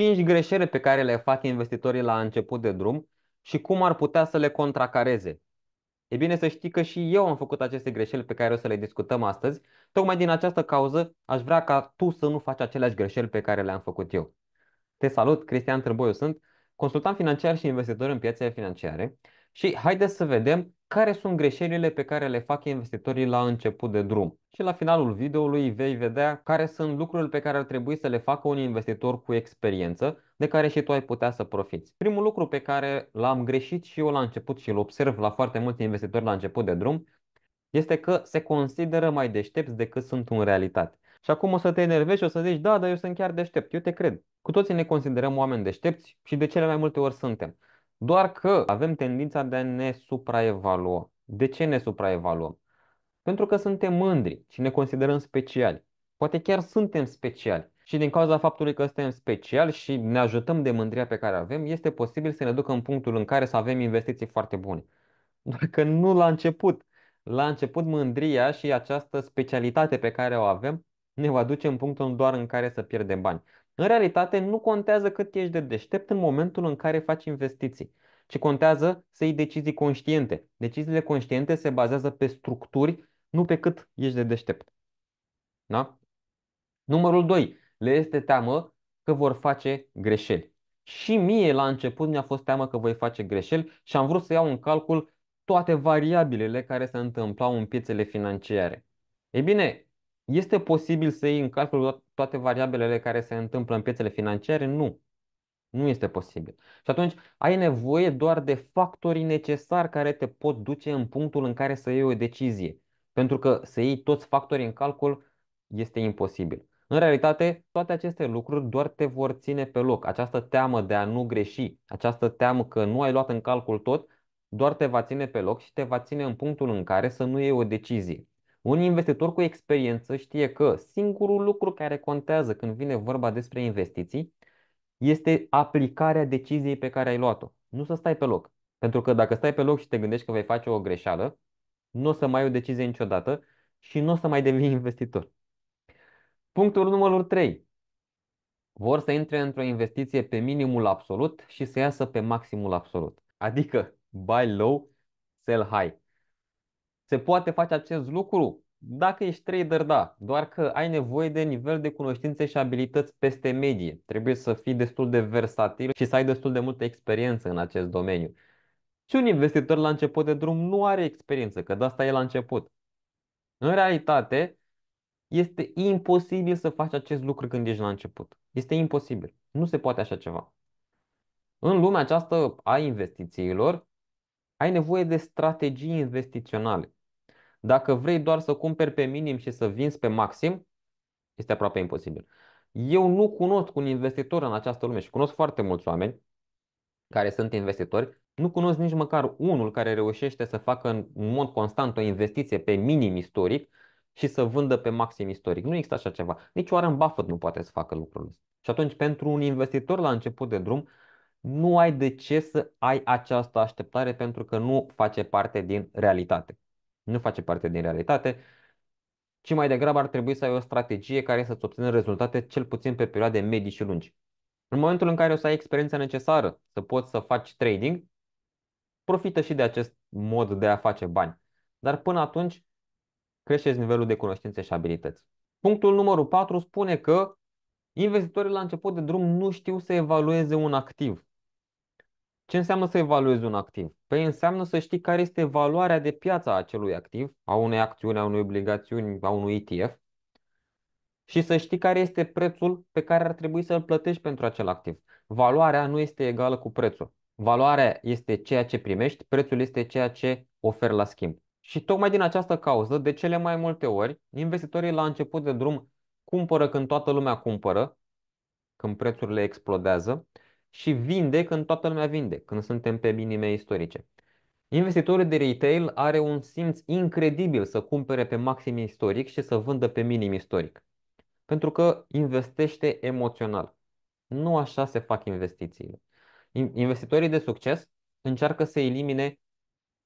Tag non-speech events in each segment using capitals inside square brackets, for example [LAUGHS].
5 greșeli pe care le fac investitorii la început de drum și cum ar putea să le contracareze. E bine să știi că și eu am făcut aceste greșeli pe care o să le discutăm astăzi. Tocmai din această cauză aș vrea ca tu să nu faci aceleași greșeli pe care le-am făcut eu. Te salut, Cristian Târboiu sunt, consultant financiar și investitor în piețele financiare și haideți să vedem care sunt greșelile pe care le fac investitorii la început de drum. Și la finalul videoului vei vedea care sunt lucrurile pe care ar trebui să le facă un investitor cu experiență, de care și tu ai putea să profiți. Primul lucru pe care l-am greșit și eu la început și îl observ la foarte mulți investitori la început de drum, este că se consideră mai deștepți decât sunt în realitate. Și acum o să te enervezi și o să zici, da, dar eu sunt chiar deștept, eu te cred. Cu toții ne considerăm oameni deștepți și de cele mai multe ori suntem. Doar că avem tendința de a ne supraevalua. De ce ne supraevaluăm? Pentru că suntem mândri și ne considerăm speciali. Poate chiar suntem speciali. Și din cauza faptului că suntem speciali și ne ajutăm de mândria pe care avem, este posibil să ne ducă în punctul în care să avem investiții foarte bune. [LAUGHS] Doar că nu la început. La început mândria și această specialitate pe care o avem ne va duce în punctul doar în care să pierdem bani. În realitate, nu contează cât ești de deștept în momentul în care faci investiții, ci contează să iei decizii conștiente. Deciziile conștiente se bazează pe structuri, nu pe cât ești de deștept. Da? Numărul 2. Le este teamă că vor face greșeli. Și mie la început mi-a fost teamă că voi face greșeli și am vrut să iau în calcul toate variabilele care se întâmplau în piețele financiare. Ei bine, este posibil să iei în calcul toate variabilele care se întâmplă în piețele financiare? Nu. Nu este posibil. Și atunci ai nevoie doar de factorii necesari care te pot duce în punctul în care să iei o decizie. Pentru că să iei toți factorii în calcul este imposibil. În realitate, toate aceste lucruri doar te vor ține pe loc. Această teamă de a nu greși, această teamă că nu ai luat în calcul tot, doar te va ține pe loc și te va ține în punctul în care să nu iei o decizie. Un investitor cu experiență știe că singurul lucru care contează când vine vorba despre investiții este aplicarea deciziei pe care ai luat-o. Nu să stai pe loc. Pentru că dacă stai pe loc și te gândești că vei face o greșeală, nu o să mai ai o decizie niciodată și nu o să mai devii [LAUGHS] investitor. Punctul numărul 3. Vor să intre într-o investiție pe minimul absolut și să iasă pe maximul absolut. Adică buy low, sell high. Se poate face acest lucru? Dacă ești trader, da, doar că ai nevoie de nivel de cunoștințe și abilități peste medie. Trebuie să fii destul de versatil și să ai destul de multă experiență în acest domeniu. Și un investitor la început de drum nu are experiență, că de asta e la început. În realitate, este imposibil să faci acest lucru când ești la început. Este imposibil. Nu se poate așa ceva. În lumea aceasta a investițiilor, ai nevoie de strategii investiționale. Dacă vrei doar să cumperi pe minim și să vinzi pe maxim, este aproape imposibil. Eu nu cunosc un investitor în această lume și cunosc foarte mulți oameni care sunt investitori, nu cunosc nici măcar unul care reușește să facă în mod constant o investiție pe minim istoric și să vândă pe maxim istoric. Nu există așa ceva. Nici în Buffett nu poate să facă lucrul ăsta. Și atunci, pentru un investitor la început de drum, nu ai de ce să ai această așteptare pentru că nu face parte din realitate nu face parte din realitate, ci mai degrabă ar trebui să ai o strategie care să-ți obțină rezultate cel puțin pe perioade medii și lungi. În momentul în care o să ai experiența necesară să poți să faci trading, profită și de acest mod de a face bani. Dar până atunci, creșteți nivelul de cunoștințe și abilități. Punctul numărul 4 spune că investitorii la început de drum nu știu să evalueze un activ. Ce înseamnă să evaluezi un activ? Păi înseamnă să știi care este valoarea de piață a acelui activ, a unei acțiuni, a unei obligațiuni, a unui ETF și să știi care este prețul pe care ar trebui să-l plătești pentru acel activ. Valoarea nu este egală cu prețul. Valoarea este ceea ce primești, prețul este ceea ce oferi la schimb. Și tocmai din această cauză, de cele mai multe ori, investitorii la început de drum cumpără când toată lumea cumpără, când prețurile explodează și vinde când toată lumea vinde, când suntem pe minime istorice. Investitorul de retail are un simț incredibil să cumpere pe maxim istoric și să vândă pe minim istoric. Pentru că investește emoțional. Nu așa se fac investițiile. Investitorii de succes încearcă să elimine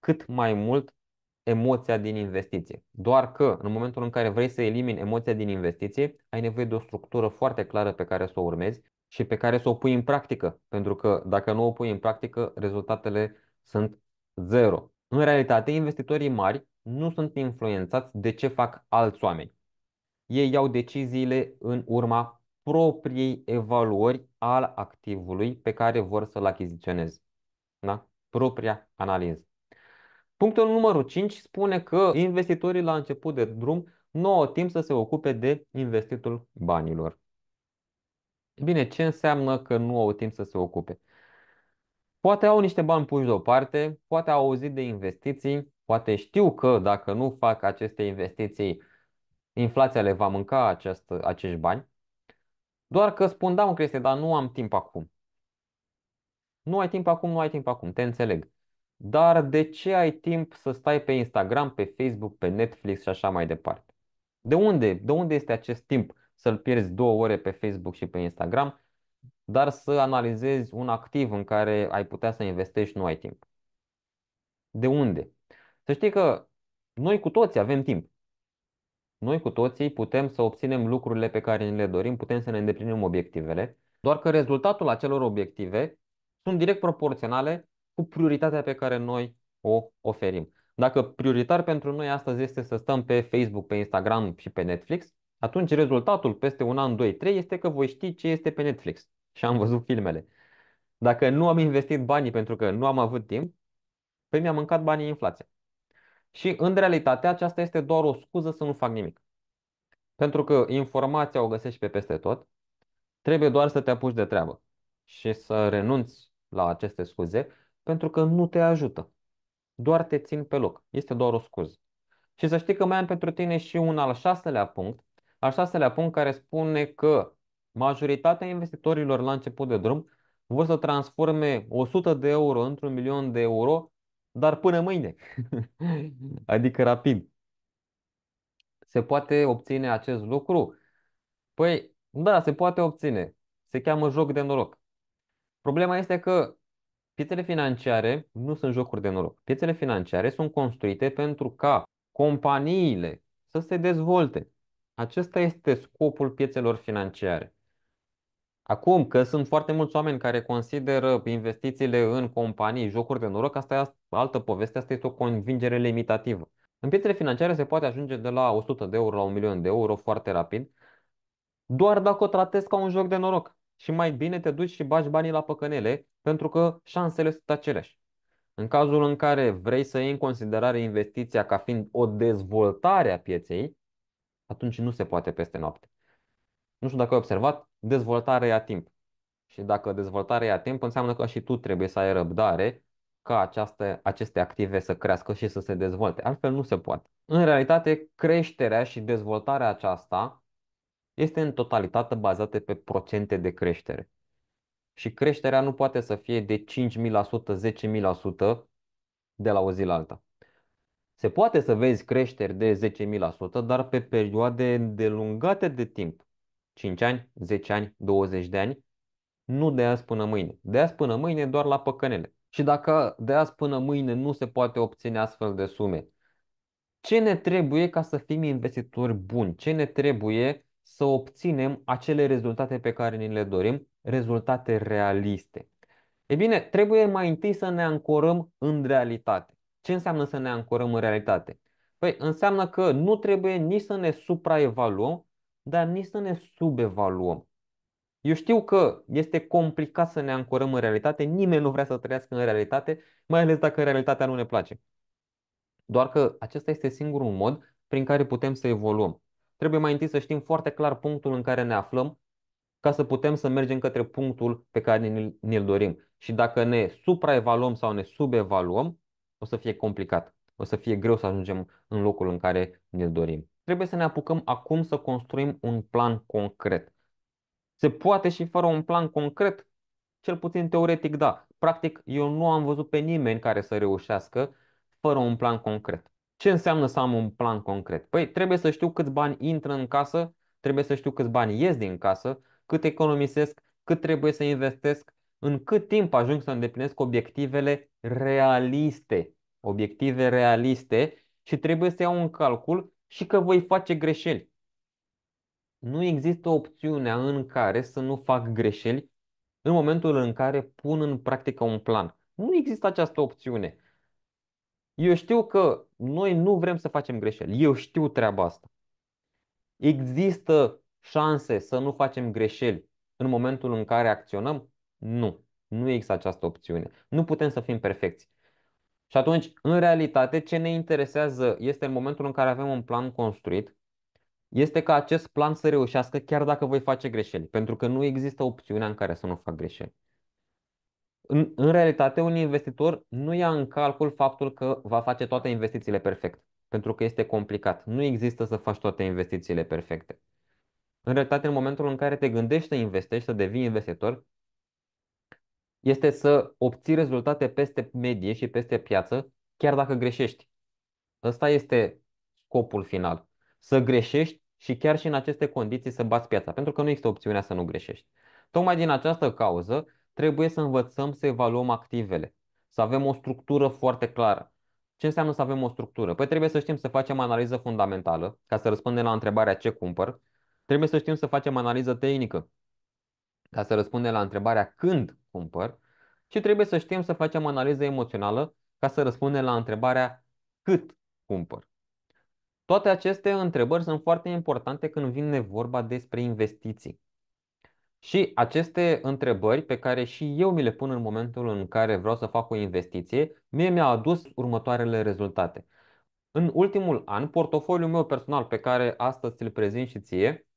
cât mai mult emoția din investiție. Doar că în momentul în care vrei să elimini emoția din investiție, ai nevoie de o structură foarte clară pe care să o urmezi și pe care să o pui în practică, pentru că dacă nu o pui în practică, rezultatele sunt zero. În realitate, investitorii mari nu sunt influențați de ce fac alți oameni. Ei iau deciziile în urma propriei evaluări al activului pe care vor să-l achiziționeze. Da? Propria analiză. Punctul numărul 5 spune că investitorii la început de drum nu au timp să se ocupe de investitul banilor bine, ce înseamnă că nu au timp să se ocupe? Poate au niște bani puși deoparte, poate au auzit de investiții, poate știu că dacă nu fac aceste investiții, inflația le va mânca această, acești bani. Doar că spun, da, crește, Cristian, dar nu am timp acum. Nu ai timp acum, nu ai timp acum, te înțeleg. Dar de ce ai timp să stai pe Instagram, pe Facebook, pe Netflix și așa mai departe? De unde? De unde este acest timp? să-l pierzi două ore pe Facebook și pe Instagram, dar să analizezi un activ în care ai putea să investești și nu ai timp. De unde? Să știi că noi cu toții avem timp. Noi cu toții putem să obținem lucrurile pe care ne le dorim, putem să ne îndeplinim obiectivele, doar că rezultatul acelor obiective sunt direct proporționale cu prioritatea pe care noi o oferim. Dacă prioritar pentru noi astăzi este să stăm pe Facebook, pe Instagram și pe Netflix, atunci rezultatul peste un an, doi, trei este că voi ști ce este pe Netflix și am văzut filmele. Dacă nu am investit banii pentru că nu am avut timp, pe păi mi-a mâncat banii inflația. Și în realitate aceasta este doar o scuză să nu fac nimic. Pentru că informația o găsești pe peste tot, trebuie doar să te apuci de treabă și să renunți la aceste scuze pentru că nu te ajută. Doar te țin pe loc. Este doar o scuză. Și să știi că mai am pentru tine și un al șaselea punct al șaselea punct care spune că majoritatea investitorilor la început de drum vor să transforme 100 de euro într-un milion de euro, dar până mâine, [LAUGHS] adică rapid. Se poate obține acest lucru? Păi, da, se poate obține. Se cheamă joc de noroc. Problema este că piețele financiare nu sunt jocuri de noroc. Piețele financiare sunt construite pentru ca companiile să se dezvolte, acesta este scopul piețelor financiare. Acum, că sunt foarte mulți oameni care consideră investițiile în companii, jocuri de noroc, asta e altă poveste, asta este o convingere limitativă. În piețele financiare se poate ajunge de la 100 de euro la 1 milion de euro foarte rapid, doar dacă o tratezi ca un joc de noroc. Și mai bine te duci și bagi banii la păcănele, pentru că șansele sunt aceleași. În cazul în care vrei să iei în considerare investiția ca fiind o dezvoltare a pieței, atunci nu se poate peste noapte. Nu știu dacă ai observat, dezvoltarea ia timp. Și dacă dezvoltarea ia timp, înseamnă că și tu trebuie să ai răbdare ca această, aceste active să crească și să se dezvolte. Altfel nu se poate. În realitate, creșterea și dezvoltarea aceasta este în totalitate bazată pe procente de creștere. Și creșterea nu poate să fie de 5.000%, 10.000% de la o zi la alta. Se poate să vezi creșteri de 10.000%, dar pe perioade îndelungate de timp. 5 ani, 10 ani, 20 de ani, nu de azi până mâine. De azi până mâine doar la păcănele. Și dacă de azi până mâine nu se poate obține astfel de sume, ce ne trebuie ca să fim investitori buni? Ce ne trebuie să obținem acele rezultate pe care ni le dorim, rezultate realiste? E bine, trebuie mai întâi să ne ancorăm în realitate. Ce înseamnă să ne ancorăm în realitate? Păi înseamnă că nu trebuie nici să ne supraevaluăm, dar nici să ne subevaluăm. Eu știu că este complicat să ne ancorăm în realitate, nimeni nu vrea să trăiască în realitate, mai ales dacă realitatea nu ne place. Doar că acesta este singurul mod prin care putem să evoluăm. Trebuie mai întâi să știm foarte clar punctul în care ne aflăm ca să putem să mergem către punctul pe care ne-l dorim. Și dacă ne supraevaluăm sau ne subevaluăm, o să fie complicat. O să fie greu să ajungem în locul în care ne dorim. Trebuie să ne apucăm acum să construim un plan concret. Se poate și fără un plan concret? Cel puțin teoretic da. Practic, eu nu am văzut pe nimeni care să reușească fără un plan concret. Ce înseamnă să am un plan concret? Păi trebuie să știu câți bani intră în casă, trebuie să știu câți bani ies din casă, cât economisesc, cât trebuie să investesc, în cât timp ajung să îndeplinesc obiectivele realiste. Obiective realiste și trebuie să iau un calcul și că voi face greșeli. Nu există opțiunea în care să nu fac greșeli în momentul în care pun în practică un plan. Nu există această opțiune. Eu știu că noi nu vrem să facem greșeli. Eu știu treaba asta. Există șanse să nu facem greșeli în momentul în care acționăm? Nu. Nu există această opțiune. Nu putem să fim perfecți. Și atunci, în realitate, ce ne interesează este în momentul în care avem un plan construit, este ca acest plan să reușească chiar dacă voi face greșeli, pentru că nu există opțiunea în care să nu fac greșeli. În, în realitate, un investitor nu ia în calcul faptul că va face toate investițiile perfect, pentru că este complicat. Nu există să faci toate investițiile perfecte. În realitate, în momentul în care te gândești să investești, să devii investitor, este să obții rezultate peste medie și peste piață, chiar dacă greșești. Ăsta este scopul final. Să greșești și chiar și în aceste condiții să bați piața, pentru că nu există opțiunea să nu greșești. Tocmai din această cauză trebuie să învățăm să evaluăm activele, să avem o structură foarte clară. Ce înseamnă să avem o structură? Păi trebuie să știm să facem analiză fundamentală, ca să răspundem la întrebarea ce cumpăr. Trebuie să știm să facem analiză tehnică, ca să răspundem la întrebarea când cumpăr, ci trebuie să știm să facem analiză emoțională ca să răspundem la întrebarea cât cumpăr. Toate aceste întrebări sunt foarte importante când vine vorba despre investiții. Și aceste întrebări pe care și eu mi le pun în momentul în care vreau să fac o investiție, mie mi-a adus următoarele rezultate. În ultimul an, portofoliul meu personal pe care astăzi îl prezint și ție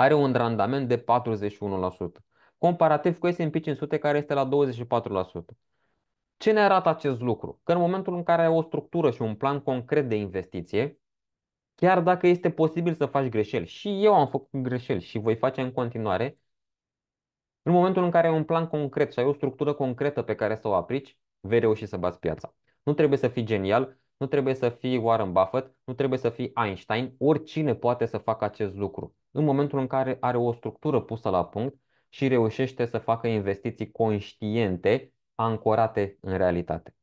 are un randament de 41%, comparativ cu S&P 500 care este la 24%. Ce ne arată acest lucru? Că în momentul în care ai o structură și un plan concret de investiție, chiar dacă este posibil să faci greșeli, și eu am făcut greșeli și voi face în continuare, în momentul în care ai un plan concret și ai o structură concretă pe care să o aplici, vei reuși să bați piața. Nu trebuie să fii genial, nu trebuie să fii Warren Buffett, nu trebuie să fii Einstein, oricine poate să facă acest lucru. În momentul în care are o structură pusă la punct și reușește să facă investiții conștiente, ancorate în realitate.